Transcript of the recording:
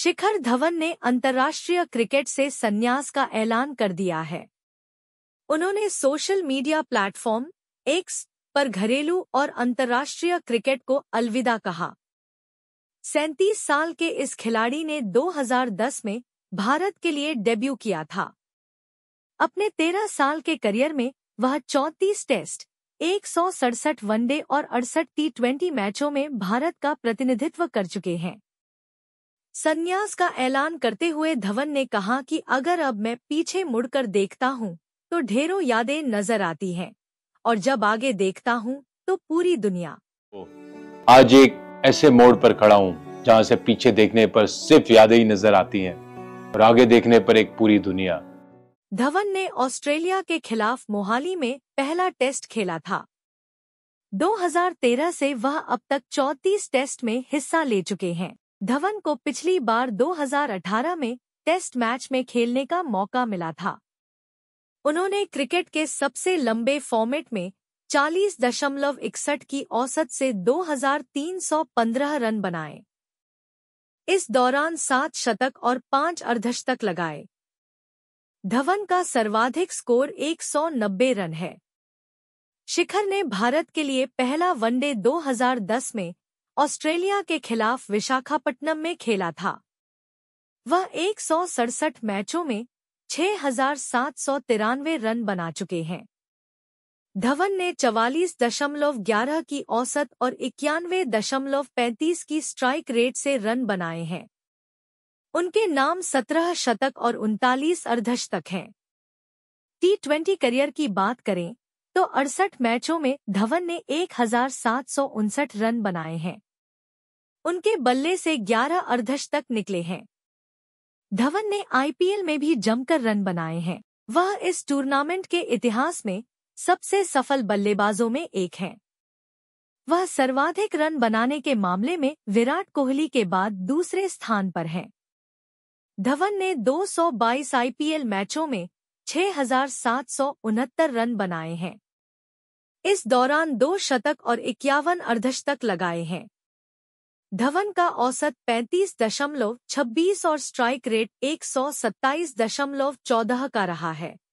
शिखर धवन ने अंतर्राष्ट्रीय क्रिकेट से संन्यास का ऐलान कर दिया है उन्होंने सोशल मीडिया प्लेटफॉर्म एक्स पर घरेलू और अंतर्राष्ट्रीय क्रिकेट को अलविदा कहा सैंतीस साल के इस खिलाड़ी ने 2010 में भारत के लिए डेब्यू किया था अपने तेरह साल के करियर में वह चौंतीस टेस्ट एक वनडे और अड़सठ टी ट्वेंटी मैचों में भारत का प्रतिनिधित्व कर चुके हैं संन्यास का ऐलान करते हुए धवन ने कहा कि अगर अब मैं पीछे मुड़कर देखता हूँ तो ढेरों यादें नजर आती हैं और जब आगे देखता हूँ तो पूरी दुनिया आज एक ऐसे मोड़ पर खड़ा हूँ जहाँ से पीछे देखने पर सिर्फ यादें ही नजर आती हैं और आगे देखने पर एक पूरी दुनिया धवन ने ऑस्ट्रेलिया के खिलाफ मोहाली में पहला टेस्ट खेला था 2013 से वह अब तक 34 टेस्ट में हिस्सा ले चुके हैं धवन को पिछली बार 2018 में टेस्ट मैच में खेलने का मौका मिला था उन्होंने क्रिकेट के सबसे लंबे फॉर्मेट में चालीस दशमलव इकसठ की औसत से 2,315 रन बनाए इस दौरान सात शतक और पांच अर्धशतक लगाए धवन का सर्वाधिक स्कोर 190 रन है शिखर ने भारत के लिए पहला वनडे 2010 में ऑस्ट्रेलिया के खिलाफ विशाखापट्टनम में खेला था वह एक मैचों में छह रन बना चुके हैं धवन ने चवालीस दशमलव ग्यारह की औसत और इक्यानवे दशमलव पैंतीस की स्ट्राइक रेट से रन बनाए हैं उनके नाम सत्रह शतक और उनतालीस अर्धशतक हैं टी ट्वेंटी करियर की बात करें तो अड़सठ मैचों में धवन ने एक रन बनाए हैं उनके बल्ले से 11 तक निकले हैं धवन ने आईपीएल में भी जमकर रन बनाए हैं वह इस टूर्नामेंट के इतिहास में सबसे सफल बल्लेबाजों में एक हैं वह सर्वाधिक रन बनाने के मामले में विराट कोहली के बाद दूसरे स्थान पर हैं धवन ने 222 आईपीएल मैचों में छह रन बनाए हैं इस दौरान दो शतक और इक्यावन अर्धशतक लगाए हैं धवन का औसत 35.26 और स्ट्राइक रेट 127.14 का रहा है